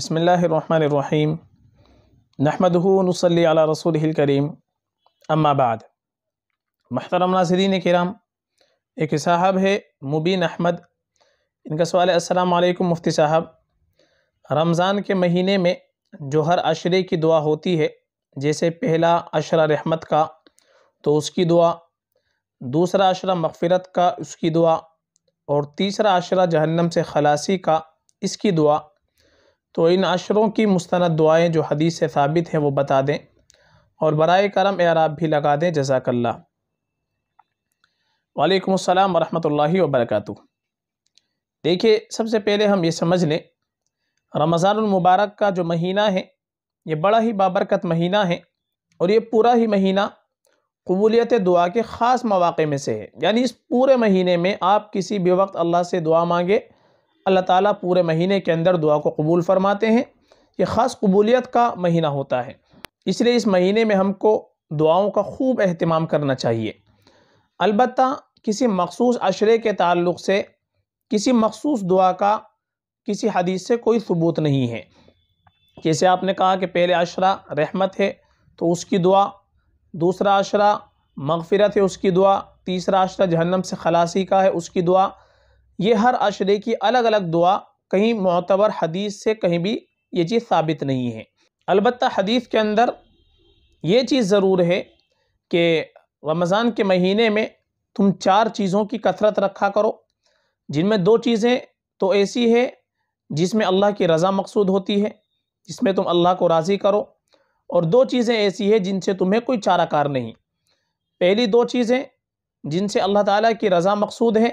बसमीम नहमदनसली रसूल करीम अम्माबाद महतरम नाजरीन कराम एक साहब है मुबीन अहमद इनका सवाल है असलकम मुफ्ती साहब रमज़ान के महीने में जो हर अशरे की दुआ होती है जैसे पहला अशरा रहमत का तो उसकी दुआ दूसरा अशरा मगफ़रत का उसकी दुआ और तीसरा अशरा जहन्नम से खलासी का इसकी दुआ तो इन अशरों की मुस्ंद दुआएँ जो हदीस से साबित हैं वो बता दें और बर करम एराब भी लगा दें जजाकल्ला वालेकुम अस्सलाम वरहमतुल्लाहि वबरकatuh देखिए सबसे पहले हम ये समझ लें रमज़ानमबारक का जो महीना है ये बड़ा ही बाबरकत महीना है और ये पूरा ही महीना कबूलियत दुआ के ख़ास मौाक़े में से है यानी इस पूरे महीने में आप किसी भी वक्त अल्लाह से दुआ मांगे अल्लाह ताला पूरे महीने के अंदर दुआ को कबूल फरमाते हैं ये ख़ास कबूलियत का महीना होता है इसलिए इस महीने में हमको दुआओं का खूब अहतमाम करना चाहिए अलबत् किसी मखसूस अशरे के ताल्लुक से किसी मखसूस दुआ का किसी हदीस से कोई सबूत नहीं है जैसे आपने कहा कि पहले अशरा रहमत है तो उसकी दुआ दूसरा अशरा मगफरत है उसकी दुआ तीसरा अशरा जहन्नम से खलासी का है उसकी दुआ ये हर अशरे की अलग अलग दुआ कहीं मोतबर हदीस से कहीं भी ये चीज़ साबित नहीं है अलबत् हदीस के अंदर ये चीज़ ज़रूर है कि रमज़ान के महीने में तुम चार चीज़ों की कसरत रखा करो जिनमें दो चीज़ें तो ऐसी है जिसमें अल्लाह की रज़ा मकसूद होती है जिसमें तुम अल्लाह को राज़ी करो और दो चीज़ें ऐसी है जिनसे तुम्हें कोई चाराकार नहीं पहली दो चीज़ें जिनसे अल्लाह ताला की रज़ा मकसूद है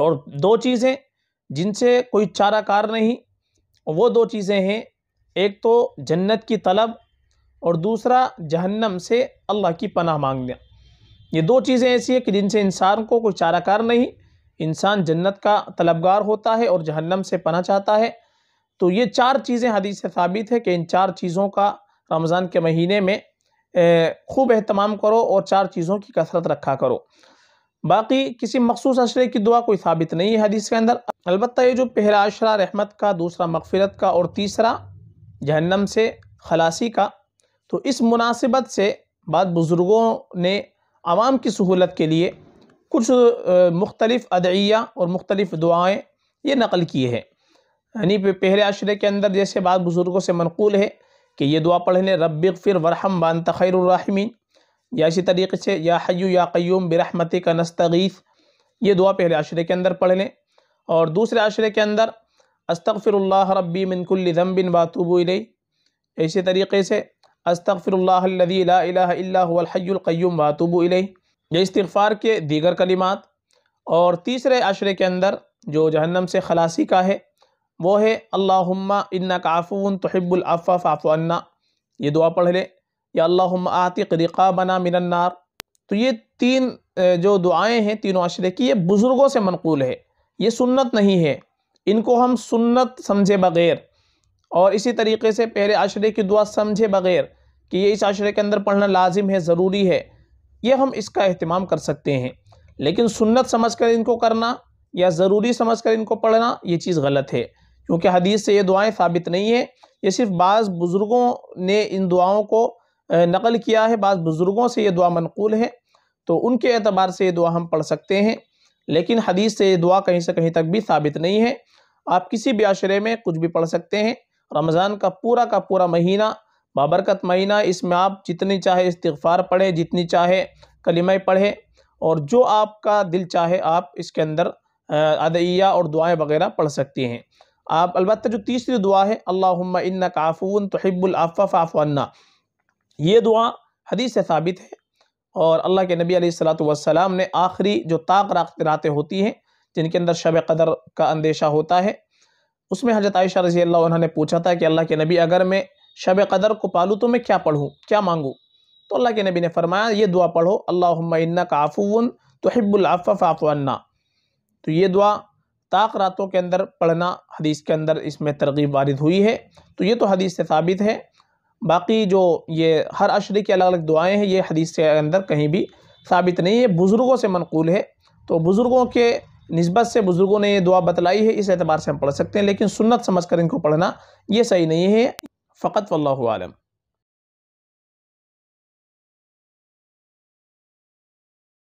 और दो चीज़ें जिनसे कोई चाराकार नहीं वो दो चीज़ें हैं एक तो जन्नत की तलब और दूसरा जहन्नम से अल्लाह की पनाह मांगना ये दो चीज़ें ऐसी हैं कि जिनसे इंसान को कोई चाराकार नहीं इंसान जन्नत का तलबगार होता है और जहन्नम से पना चाहता है तो ये चार चीज़ें हदीस से साबित है कि इन चार चीज़ों का रमज़ान के महीने में खूब अहतमाम करो और चार चीज़ों की कसरत रखा करो बाकी किसी मखसूस अशरे की दुआ कोई साबित नहीं है हदीस के अंदर अलबत् ये जो पहला अशरा रहमत का दूसरा मगफरत का और तीसरा जहन्नम से खलासी का तो इस मुनासिबत से बाद बुज़ुर्गों ने आवाम की सहूलत के लिए कुछ मुख्तलिफ अदिया और मुख्तलिफ दुआएँ ये नकल किए हैं यानी पहले अशरे के अंदर जैसे बाद बुज़ुर्गों से मनकूल है कि ये दुआ पढ़ने रब फिर वरहम बान तखैरमी या इसी तरीके से या हयू या क्यूम बिरहमती का नस्तगीस ये दुआ पहले आशरे के अंदर पढ़ लें और दूसरे आशरे के अंदर अस्तफ़िरल्ला रब्बी बिन ज़म्बिन वातुबुल इसी तरीके से अस्तफ़िरल्लादीलाहल्लाहय्यूम वातुबुल ये इस्तफ़ार के दीगर कलिमात और तीसरे आशरे के अंदर जो जहन्नम से खलासी का है वो है अल्लाम इन्ना काफ़ून तहिब्बुलफ़ा फ़ाफ़ुन्ना ये दुआ पढ़ लें या अल्लाह आतिक बना मिनन्नार तो ये तीन जो दुआएं हैं तीनों अशरे की ये बुज़ुर्गों से मनकूल है ये सुन्नत नहीं है इनको हम सुन्नत समझे बग़ैर और इसी तरीके से पहले आशरे की दुआ समझे बग़ैर कि ये इस आशरे के अंदर पढ़ना लाजिम है ज़रूरी है ये हम इसका अहतमाम कर सकते हैं लेकिन सुन्नत समझ कर इनको करना या ज़रूरी समझ कर इनको पढ़ना ये चीज़ गलत है क्योंकि हदीस से ये दुआएं साबित नहीं है ये सिर्फ बाज़ बुज़ुर्गों ने इन दुआओं को नकल किया है बाद बुज़ुर्गों से ये दुआ मनकूल है तो उनके एतबार से ये दुआ हम पढ़ सकते हैं लेकिन हदीस से ये दुआ कहीं से कहीं तक भी साबित नहीं है आप किसी भी आशरे में कुछ भी पढ़ सकते हैं रमज़ान का पूरा का पूरा महीना बाबरकत महीना इसमें आप जितनी चाहे इस्तफ़ार पढ़ें जितनी चाहे कलिमें पढ़ें और जो आपका दिल चाहे आप इसके अंदर अदैया और दुआएँ वगैरह पढ़ सकती हैं आप अलबत्त जो तीसरी दुआ है अल्लाह इन्ना काफ़ून तहिब्बुलफ़ा फ़ाफ़ाना ये दुआ हदीस से साबित है और अल्लाह के नबी सलाम ने आखिरी जो ताक रातें होती हैं जिनके अंदर शब कदर का अंदेशा होता है उसमें हजरत आयशा रजी अल्लाह ने पूछा था कि अल्लाह के नबी अगर मैं शब कदर को पालूँ तो मैं क्या पढ़ूँ क्या मांगूँ तो अल्लाह के नबी ने फरमाया ये दुआ पढ़ो अल्ला का आफुन तो हिब्बुल्फ़ाफ़ाफ़न्ना तो ये दुआ ताक रातों के अंदर पढ़ना हदीस के अंदर इसमें तरगीब वारद हुई है तो ये तो हदीस से साबित है बाकी जो ये हर अशरे की अलग अलग दुआएं हैं ये हदीस के अंदर कहीं भी साबित नहीं है बुज़ुर्गों से मनकूल है तो बुज़ुर्गों के नस्बत से बुज़ुर्गों ने ये दुआ बतलाई है इस एतबार से हम पढ़ सकते हैं लेकिन सुन्नत समझ कर इनको पढ़ना ये सही नहीं है फ़कत वल्लम